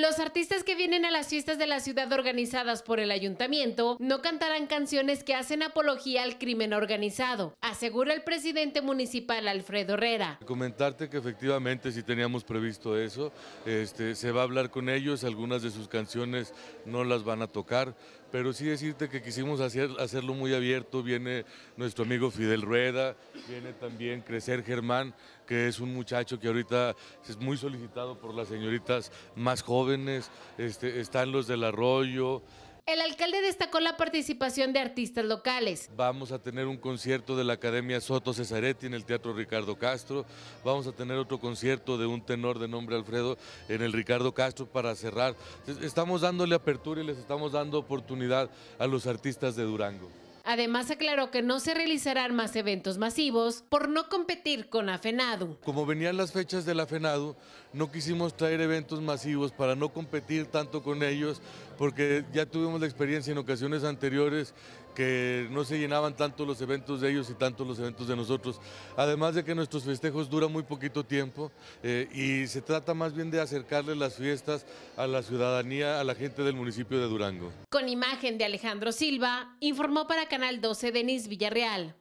Los artistas que vienen a las fiestas de la ciudad organizadas por el ayuntamiento no cantarán canciones que hacen apología al crimen organizado, asegura el presidente municipal Alfredo Herrera. Comentarte que efectivamente si teníamos previsto eso, este, se va a hablar con ellos, algunas de sus canciones no las van a tocar, pero sí decirte que quisimos hacer, hacerlo muy abierto. Viene nuestro amigo Fidel Rueda, viene también Crecer Germán, que es un muchacho que ahorita es muy solicitado por las señoritas más jóvenes. Este, están los del Arroyo, el alcalde destacó la participación de artistas locales. Vamos a tener un concierto de la Academia Soto Cesaretti en el Teatro Ricardo Castro. Vamos a tener otro concierto de un tenor de nombre Alfredo en el Ricardo Castro para cerrar. Estamos dándole apertura y les estamos dando oportunidad a los artistas de Durango. Además aclaró que no se realizarán más eventos masivos por no competir con Afenado. Como venían las fechas del Afenado, no quisimos traer eventos masivos para no competir tanto con ellos, porque ya tuvimos la experiencia en ocasiones anteriores que no se llenaban tanto los eventos de ellos y tanto los eventos de nosotros. Además de que nuestros festejos duran muy poquito tiempo eh, y se trata más bien de acercarle las fiestas a la ciudadanía, a la gente del municipio de Durango. Con imagen de Alejandro Silva, informó para Canal 12 Denis Villarreal.